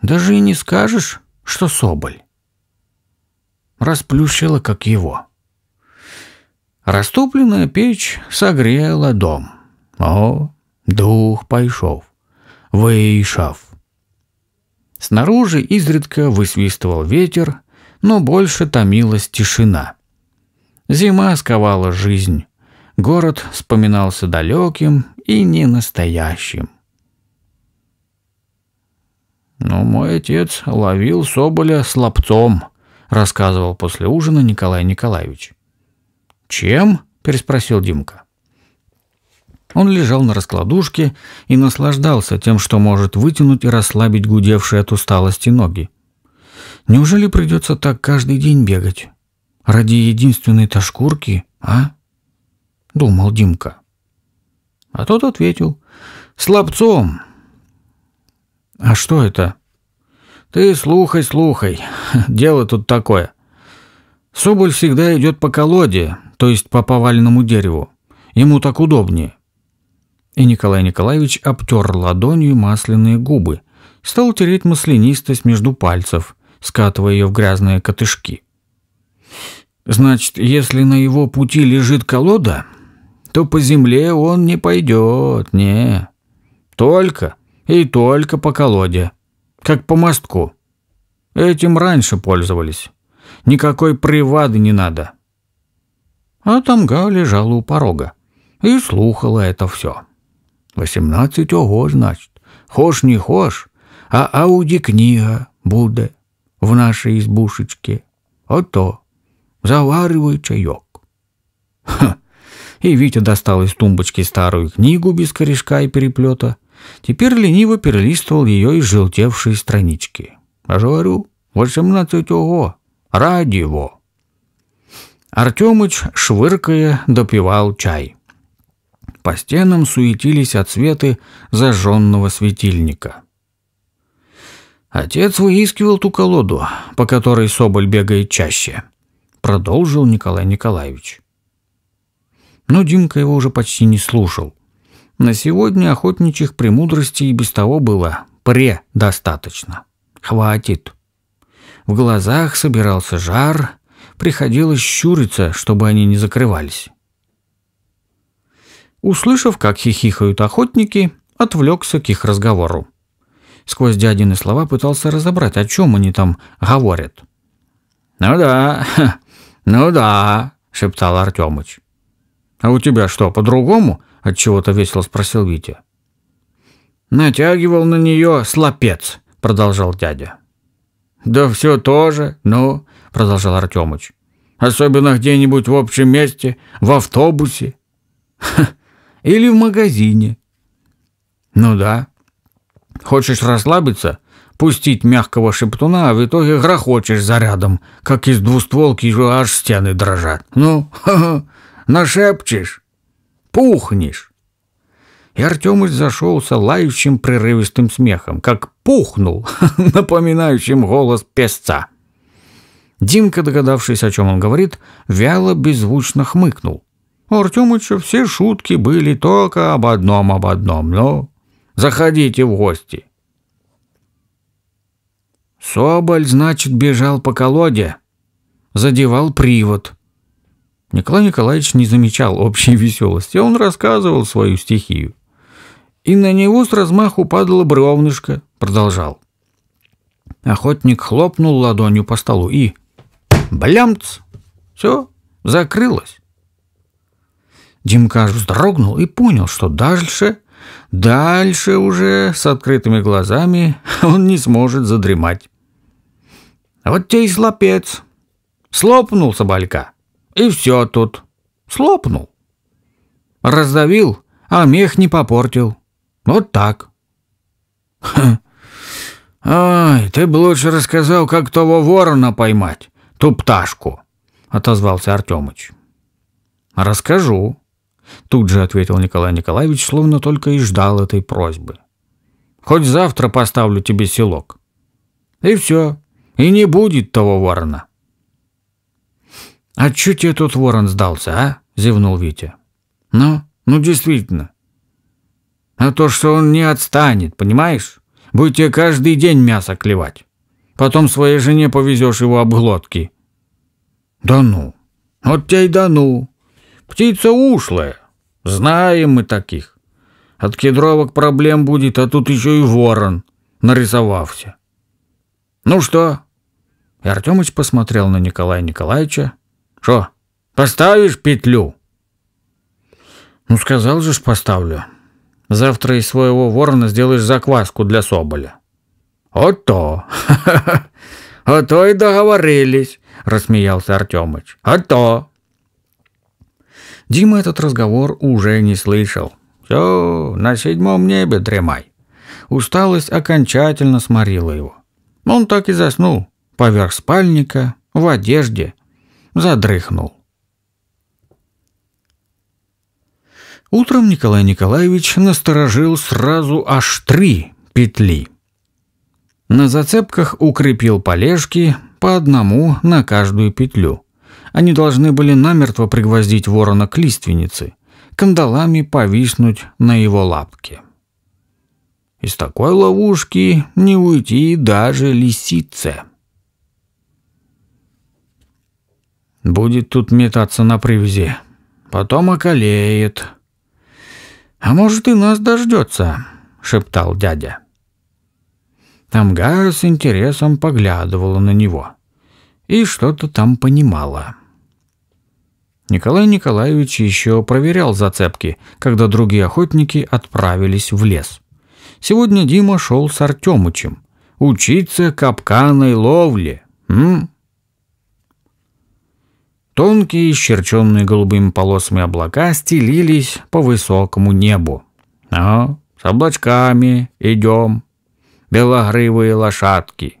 Даже и не скажешь, что соболь. Расплющила, как его. Растопленная печь согрела дом. О, дух пайшов, выйшов. Снаружи изредка высвистывал ветер, но больше томилась тишина. Зима сковала жизнь. Город вспоминался далеким и ненастоящим. Но мой отец ловил соболя слабцом, рассказывал после ужина Николай Николаевич. Чем? переспросил Димка. Он лежал на раскладушке и наслаждался тем, что может вытянуть и расслабить гудевшие от усталости ноги. Неужели придется так каждый день бегать? Ради единственной-то шкурки, а? Думал Димка. А тот ответил. Слабцом, «А что это?» «Ты слухай, слухай. Дело тут такое. Соболь всегда идет по колоде, то есть по поваленному дереву. Ему так удобнее». И Николай Николаевич обтер ладонью масляные губы, стал тереть маслянистость между пальцев, скатывая ее в грязные котышки. «Значит, если на его пути лежит колода, то по земле он не пойдет, не. Только и только по колоде. Как по мостку. Этим раньше пользовались. Никакой привады не надо. А тамга лежала у порога и слухала это все. Восемнадцать ого, значит. Хошь не хошь, а ауди-книга буде в нашей избушечке. Ото. Заваривай чаек. Ха. И Витя достал из тумбочки старую книгу без корешка и переплета Теперь лениво перелистывал ее и желтевшие странички. А говорю, восемнадцать ого, его? Артемыч, швыркая, допивал чай. По стенам суетились отсветы зажженного светильника. Отец выискивал ту колоду, по которой Соболь бегает чаще, продолжил Николай Николаевич. Но Димка его уже почти не слушал – на сегодня охотничьих премудростей и без того было предостаточно. Хватит. В глазах собирался жар, приходилось щуриться, чтобы они не закрывались. Услышав, как хихикают охотники, отвлекся к их разговору. Сквозь дядины слова пытался разобрать, о чем они там говорят. «Ну да, ну да», — шептал Артемыч. «А у тебя что, по-другому?» отчего-то весело спросил Витя. Натягивал на нее слопец, продолжал дядя. Да все тоже, ну, продолжал Артемыч. Особенно где-нибудь в общем месте, в автобусе. или в магазине. Ну да. Хочешь расслабиться, пустить мягкого шептуна, а в итоге грохочешь зарядом, как из двустволки аж стены дрожат. Ну, ха -ха, нашепчешь пухнешь!» И Артемыч зашелся лающим прерывистым смехом, как пухнул, напоминающим голос песца. Димка, догадавшись, о чем он говорит, вяло, беззвучно хмыкнул. У Артемыча все шутки были только об одном, об одном. Ну, заходите в гости. Соболь, значит, бежал по колоде. Задевал привод. Николай Николаевич не замечал общей веселости, он рассказывал свою стихию. И на него с размаху падала бревнышко, продолжал. Охотник хлопнул ладонью по столу и... Блямц! Все, закрылось. Димка вздрогнул и понял, что дальше, дальше уже с открытыми глазами он не сможет задремать. «А «Вот тебе и слопец! Слопнул соболька!» и все тут. Слопнул. Раздавил, а мех не попортил. Вот так. «Ай, ты бы лучше рассказал, как того ворона поймать, ту пташку», — отозвался Артемыч. «Расскажу», — тут же ответил Николай Николаевич, словно только и ждал этой просьбы. «Хоть завтра поставлю тебе селок». «И все, и не будет того ворона». «А чё тебе тут ворон сдался, а?» – зевнул Витя. «Ну, ну действительно. А то, что он не отстанет, понимаешь? Будет тебе каждый день мясо клевать. Потом своей жене повезешь его об глотки». «Да ну! Вот тебе и да ну! Птица ушлая. Знаем мы таких. От кедровок проблем будет, а тут еще и ворон нарисовался». «Ну что?» И Артемыч посмотрел на Николая Николаевича, что, поставишь петлю? Ну, сказал же ж поставлю. Завтра из своего ворона сделаешь закваску для соболя. Вот то. А то и договорились, рассмеялся Артемыч. А то. Дима этот разговор уже не слышал. Все, на седьмом небе дремай. Усталость окончательно сморила его. Он так и заснул, поверх спальника, в одежде, задрыхнул. Утром Николай Николаевич насторожил сразу аж три петли. На зацепках укрепил полежки по одному на каждую петлю. Они должны были намертво пригвоздить ворона к лиственнице, кандалами повиснуть на его лапке. Из такой ловушки не уйти даже лисице. Будет тут метаться на привязи. Потом околеет. А может, и нас дождется, шептал дядя. Тамгара с интересом поглядывала на него и что-то там понимала. Николай Николаевич еще проверял зацепки, когда другие охотники отправились в лес. Сегодня Дима шел с Артемычем. Учиться капканой ловли. М? Тонкие, исчерченные голубыми полосами облака стелились по высокому небу. А, с облачками идем, белогривые лошадки».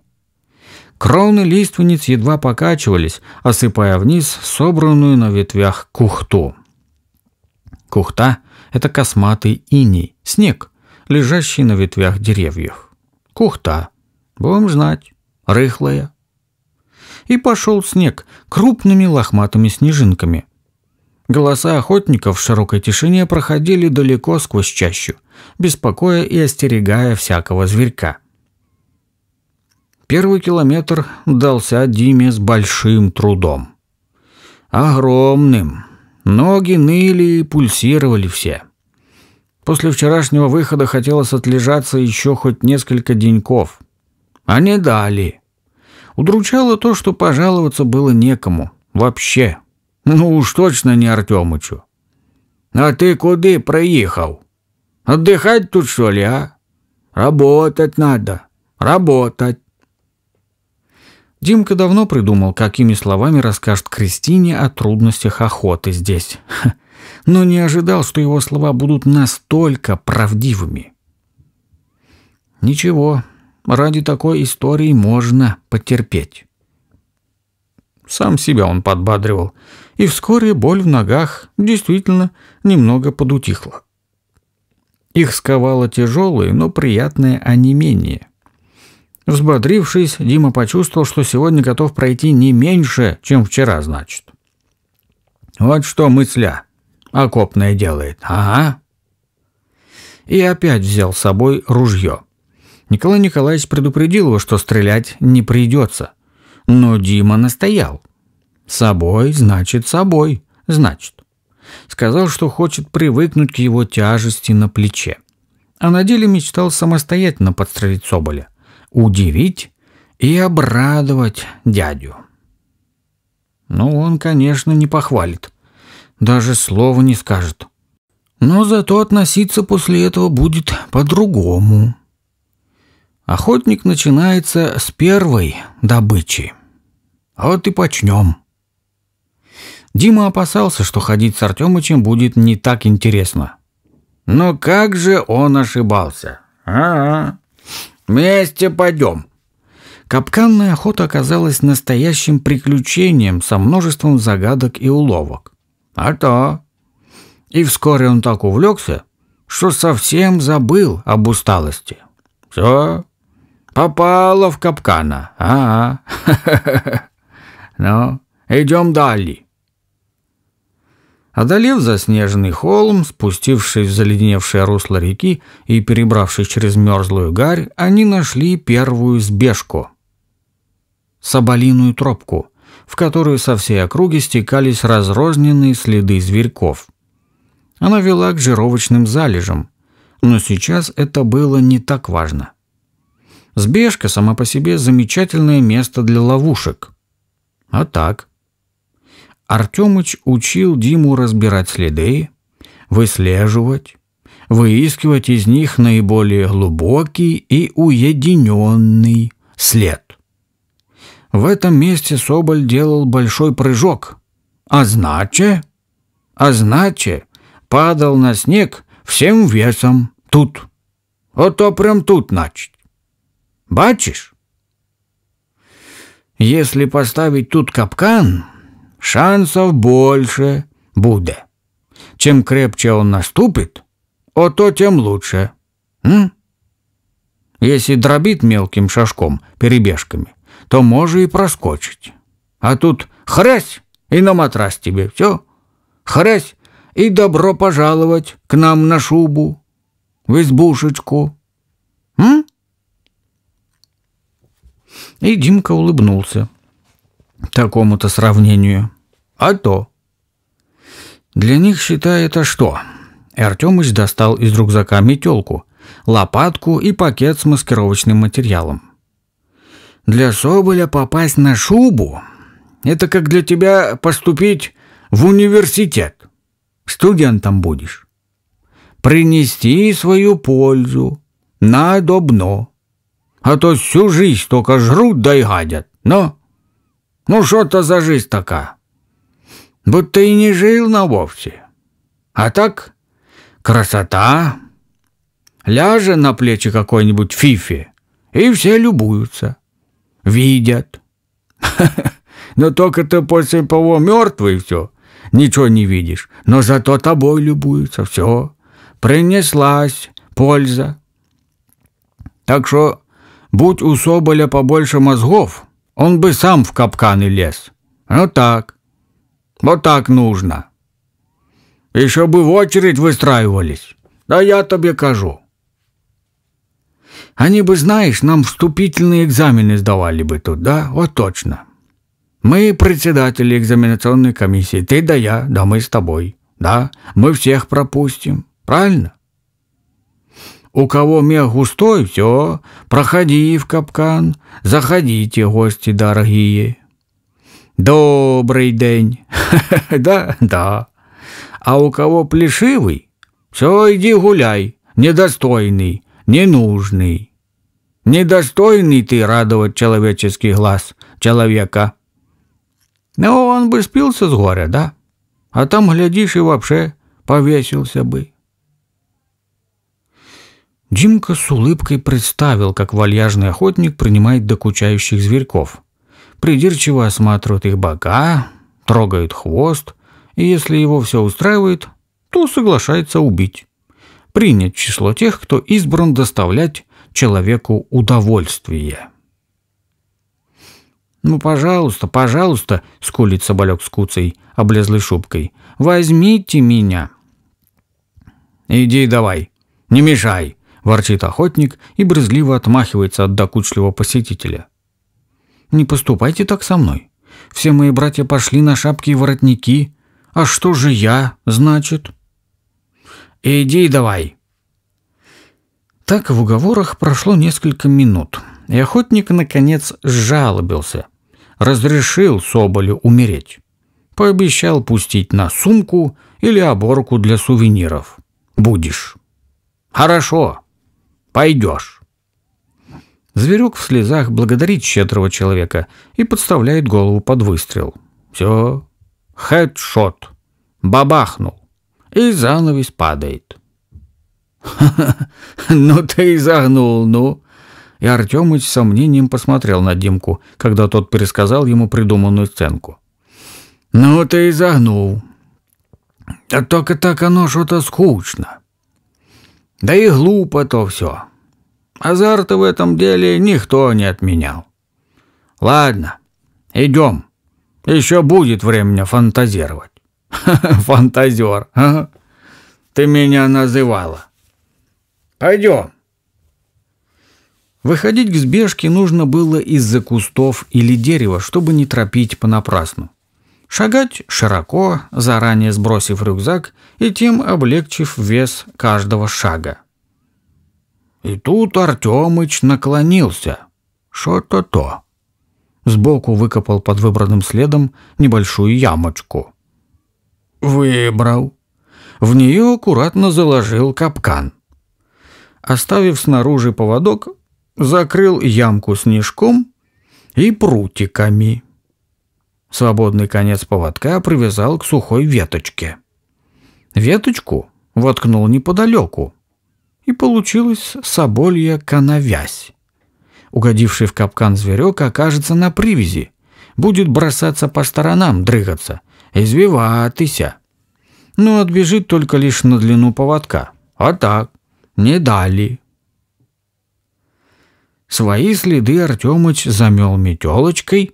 Кроны лиственниц едва покачивались, осыпая вниз собранную на ветвях кухту. Кухта — это косматый иней, снег, лежащий на ветвях деревьев. Кухта, будем знать, рыхлая, и пошел снег крупными лохматыми снежинками. Голоса охотников в широкой тишине проходили далеко сквозь чащу, беспокоя и остерегая всякого зверька. Первый километр дался Диме с большим трудом. Огромным. Ноги ныли и пульсировали все. После вчерашнего выхода хотелось отлежаться еще хоть несколько деньков. А не дали. Удручало то, что пожаловаться было некому. Вообще. Ну уж точно не Артемычу. «А ты куды проехал? Отдыхать тут, что ли, а? Работать надо. Работать». Димка давно придумал, какими словами расскажет Кристине о трудностях охоты здесь. Но не ожидал, что его слова будут настолько правдивыми. «Ничего, Ради такой истории можно потерпеть. Сам себя он подбадривал, и вскоре боль в ногах действительно немного подутихла. Их сковало тяжелое, но приятное онемение. Взбодрившись, Дима почувствовал, что сегодня готов пройти не меньше, чем вчера, значит. Вот что мысля окопное делает, ага. И опять взял с собой ружье. Николай Николаевич предупредил его, что стрелять не придется. Но Дима настоял. «Собой, значит, собой, значит». Сказал, что хочет привыкнуть к его тяжести на плече. А на деле мечтал самостоятельно подстрелить Соболя. Удивить и обрадовать дядю. Ну, он, конечно, не похвалит. Даже слова не скажет. Но зато относиться после этого будет по-другому. Охотник начинается с первой добычи. А вот и почнем. Дима опасался, что ходить с Артемычем будет не так интересно. Но как же он ошибался? А-а. Вместе пойдем. Капканная охота оказалась настоящим приключением со множеством загадок и уловок. А то. И вскоре он так увлекся, что совсем забыл об усталости. Все, Попала в капкана. а, Ну, идем далее. Одолев заснеженный холм, спустившись в заледеневшее русло реки и перебравшись через мерзлую гарь, они нашли первую сбежку. Соболиную тропку, в которую со всей округи стекались разрозненные следы зверьков. Она вела к жировочным залежам, но сейчас это было не так важно. Сбежка сама по себе замечательное место для ловушек. А так. Артемыч учил Диму разбирать следы, выслеживать, выискивать из них наиболее глубокий и уединенный след. В этом месте Соболь делал большой прыжок. А значит, а значит, падал на снег всем весом тут. А то прям тут, значит. Бачиш? Если поставить тут капкан, шансов больше будет, Чем крепче он наступит, ото тем лучше. М? Если дробит мелким шажком, перебежками, то може и проскочить. А тут хрясь и на матрас тебе, все. Хрясь и добро пожаловать к нам на шубу, в избушечку. М? И Димка улыбнулся такому-то сравнению. А то. Для них, считай, это что? Артемыч достал из рюкзака метелку, лопатку и пакет с маскировочным материалом. Для Соболя попасть на шубу – это как для тебя поступить в университет. Студентом будешь. Принести свою пользу на надобно а то всю жизнь только жрут да и гадят. Но, ну, ну что-то за жизнь такая. Будто и не жил на вовсе. А так, красота. ляжа на плечи какой-нибудь фифи, и все любуются, видят. Но только ты после того мертвый все, ничего не видишь. Но зато тобой любуются, все. Принеслась польза. Так что Будь у Соболя побольше мозгов, он бы сам в капканы лез. Ну так. Вот так нужно. Еще бы в очередь выстраивались. Да я тебе кажу. Они а бы, знаешь, нам вступительные экзамены сдавали бы тут, да? Вот точно. Мы председатели экзаменационной комиссии. Ты да я, да мы с тобой. Да, мы всех пропустим. Правильно? У кого мех густой, все, проходи в капкан, заходите, гости дорогие. Добрый день, да, да. А у кого плешивый, все, иди гуляй, недостойный, ненужный. Недостойный ты радовать человеческий глаз человека. Ну, он бы спился с горя, да? А там, глядишь, и вообще повесился бы. Димка с улыбкой представил, как вальяжный охотник принимает докучающих зверьков. Придирчиво осматривает их бока, трогает хвост, и если его все устраивает, то соглашается убить. Принять число тех, кто избран доставлять человеку удовольствие. «Ну, пожалуйста, пожалуйста», — скулит соболек с куцей, облезлой шубкой, — «возьмите меня». «Иди давай, не мешай», ворчит охотник и брезгливо отмахивается от докучливого посетителя. «Не поступайте так со мной. Все мои братья пошли на шапки и воротники. А что же я, значит?» «Иди давай!» Так в уговорах прошло несколько минут, и охотник, наконец, жалобился. Разрешил Соболю умереть. Пообещал пустить на сумку или оборку для сувениров. «Будешь». «Хорошо», Пойдешь. Зверек в слезах благодарит щедрого человека и подставляет голову под выстрел. Все. Хедшот. Бабахнул. И занавес падает. «Ха-ха! Ну ты и загнул, ну!» И Артемыч с сомнением посмотрел на Димку, когда тот пересказал ему придуманную сценку. «Ну ты и загнул! А только так оно что-то скучно!» Да и глупо то все. Азарта в этом деле никто не отменял. Ладно, идем. Еще будет время фантазировать. Фантазер, ага. Ты меня называла. Пойдем. Выходить к сбежке нужно было из-за кустов или дерева, чтобы не тропить понапрасну. Шагать широко, заранее сбросив рюкзак и тем облегчив вес каждого шага. И тут Артемыч наклонился. Что-то то. Сбоку выкопал под выбранным следом небольшую ямочку. Выбрал. В нее аккуратно заложил капкан. Оставив снаружи поводок, закрыл ямку снежком и прутиками. Свободный конец поводка привязал к сухой веточке. Веточку воткнул неподалеку, и получилась соболья коновязь. Угодивший в капкан зверек окажется на привязи, будет бросаться по сторонам, дрыгаться, извиваться. Но отбежит только лишь на длину поводка. А так, не дали. Свои следы Артемыч замел метелочкой,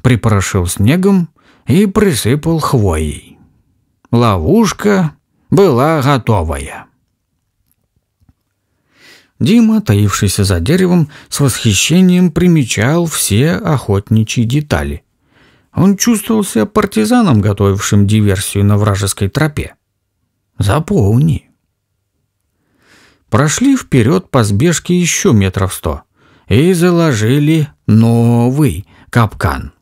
припорошил снегом и присыпал хвоей. Ловушка была готовая. Дима, таившийся за деревом, с восхищением примечал все охотничьи детали. Он чувствовал себя партизаном, готовившим диверсию на вражеской тропе. Заполни. Прошли вперед по сбежке еще метров сто и заложили новый капкан –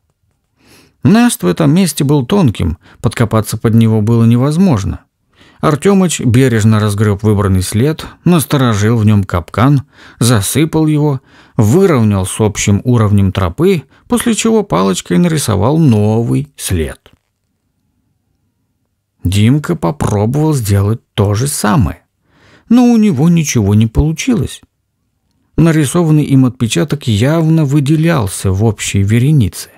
Наст в этом месте был тонким, подкопаться под него было невозможно. Артемыч бережно разгреб выбранный след, насторожил в нем капкан, засыпал его, выровнял с общим уровнем тропы, после чего палочкой нарисовал новый след. Димка попробовал сделать то же самое, но у него ничего не получилось. Нарисованный им отпечаток явно выделялся в общей веренице.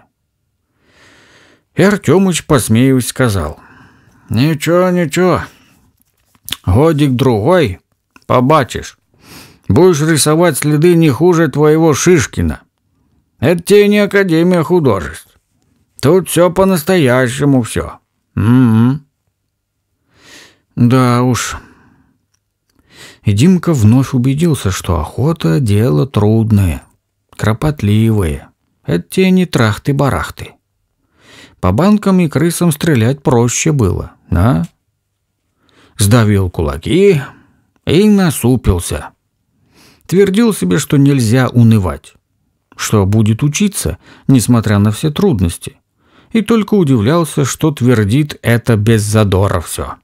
И Артемыч, посмеиваясь, сказал, «Ничего, ничего, годик-другой, побачишь. Будешь рисовать следы не хуже твоего Шишкина. Это тебе не Академия художеств. Тут все по-настоящему все. Угу. Да уж. И Димка вновь убедился, что охота — дело трудное, кропотливое. Это тебе не трахты-барахты. По банкам и крысам стрелять проще было, да? Сдавил кулаки и насупился. Твердил себе, что нельзя унывать, что будет учиться, несмотря на все трудности. И только удивлялся, что твердит это без задора все.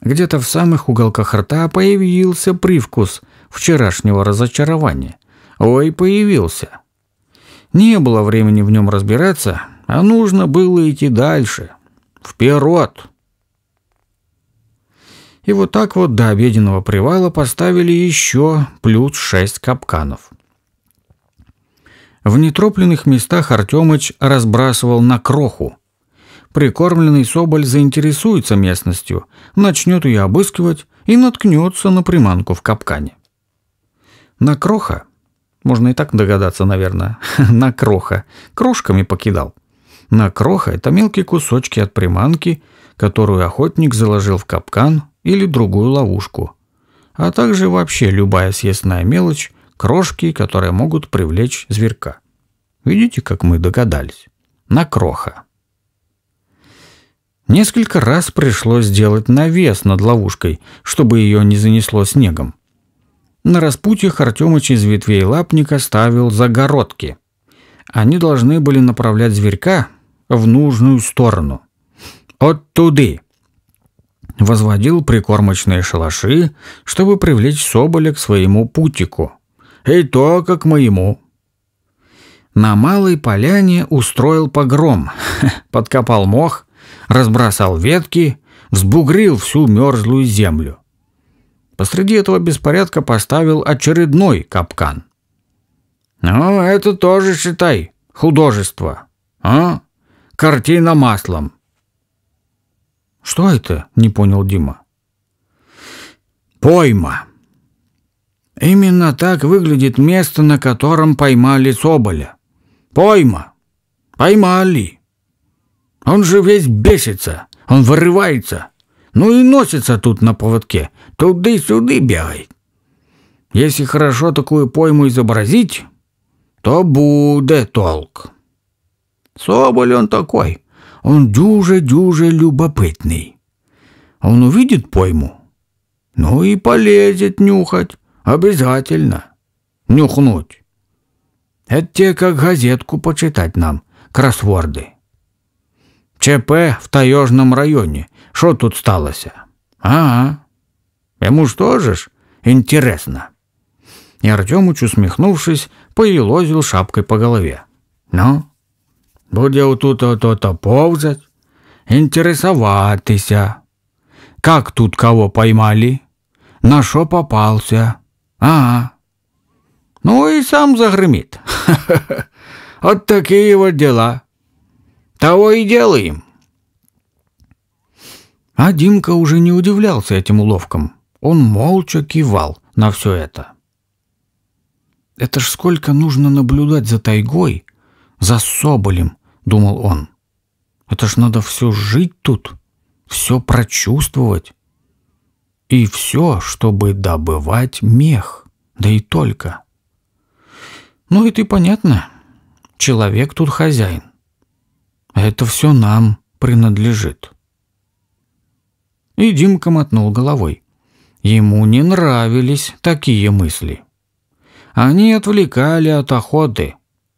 Где-то в самых уголках рта появился привкус вчерашнего разочарования. Ой, появился. Не было времени в нем разбираться, а нужно было идти дальше, вперед. И вот так вот до обеденного привала поставили еще плюс шесть капканов. В нетропленных местах Артемыч разбрасывал на кроху. Прикормленный соболь заинтересуется местностью, начнет ее обыскивать и наткнется на приманку в капкане. На кроха, можно и так догадаться, наверное, на кроха, крошками покидал. На кроха – это мелкие кусочки от приманки, которую охотник заложил в капкан или другую ловушку. А также вообще любая съестная мелочь, крошки, которые могут привлечь зверька. Видите, как мы догадались? На кроха. Несколько раз пришлось сделать навес над ловушкой, чтобы ее не занесло снегом. На распутьях Артемыч из ветвей лапника ставил загородки. Они должны были направлять зверька в нужную сторону. От Возводил прикормочные шалаши, чтобы привлечь Соболя к своему путику. И то, как моему. На малой поляне устроил погром, подкопал мох, разбросал ветки, взбугрил всю мерзлую землю. Посреди этого беспорядка поставил очередной капкан. «Ну, это тоже, считай, художество, а?» картина маслом. Что это? Не понял Дима. Пойма. Именно так выглядит место, на котором поймали Соболя. Пойма. Поймали. Он же весь бесится. Он вырывается. Ну и носится тут на поводке. Туды-сюды бегает. Если хорошо такую пойму изобразить, то будет толк. Соболь он такой. Он дюже-дюже любопытный. Он увидит пойму. Ну и полезет нюхать. Обязательно. Нюхнуть. Это те, как газетку почитать нам, кроссворды. ЧП в таежном районе. Что тут сталося? Ага. А? Ему что же ж? Интересно. И Артемыч, усмехнувшись, поелозил шапкой по голове. Ну, буде отут ото-то повзать, интересоваться, Как тут кого поймали? На шо попался? а Ну и сам загремит. Вот такие вот дела. Того и делаем. А Димка уже не удивлялся этим уловкам. Он молча кивал на все это. Это ж сколько нужно наблюдать за тайгой, за соболем, — думал он. «Это ж надо все жить тут, все прочувствовать. И все, чтобы добывать мех, да и только». «Ну и ты понятно, человек тут хозяин. Это все нам принадлежит». И Димка мотнул головой. Ему не нравились такие мысли. Они отвлекали от охоты,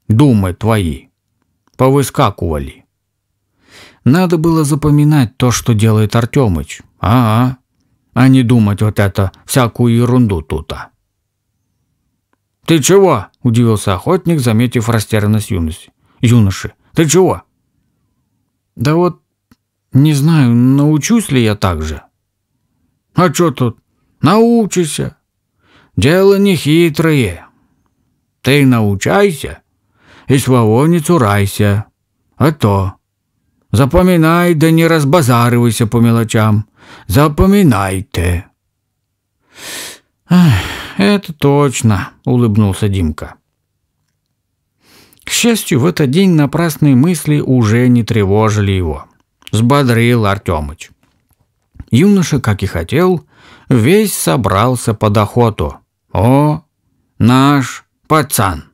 думы твои повыскакивали. Надо было запоминать то, что делает Артемыч. А-а. А не думать вот это, всякую ерунду тута. «Ты чего?» – удивился охотник, заметив растерянность юности. «Юноши, ты чего?» «Да вот, не знаю, научусь ли я так же?» «А что тут? Научишься. Дело не хитрое. Ты научайся, и не цурайся, А то. Запоминай, да не разбазаривайся по мелочам. Запоминайте». «Это точно», — улыбнулся Димка. К счастью, в этот день напрасные мысли уже не тревожили его. Сбодрил Артемыч. Юноша, как и хотел, весь собрался под охоту. «О, наш пацан!»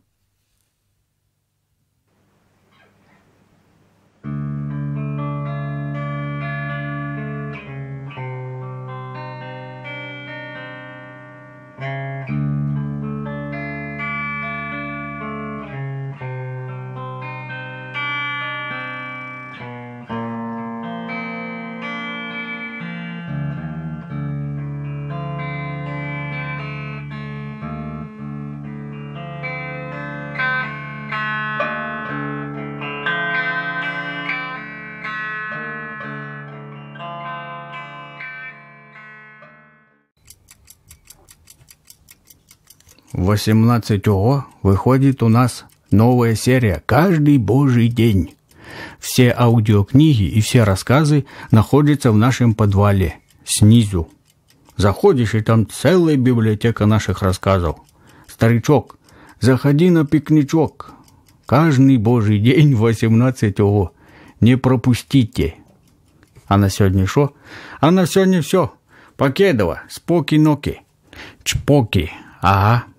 18 ООО выходит у нас новая серия каждый божий день. Все аудиокниги и все рассказы находятся в нашем подвале, снизу. Заходишь, и там целая библиотека наших рассказов. Старичок, заходи на пикничок. Каждый божий день 18 ООО. Не пропустите. А на сегодня что? А на сегодня все. Покедова, споки-ноки. Чпоки. Ага.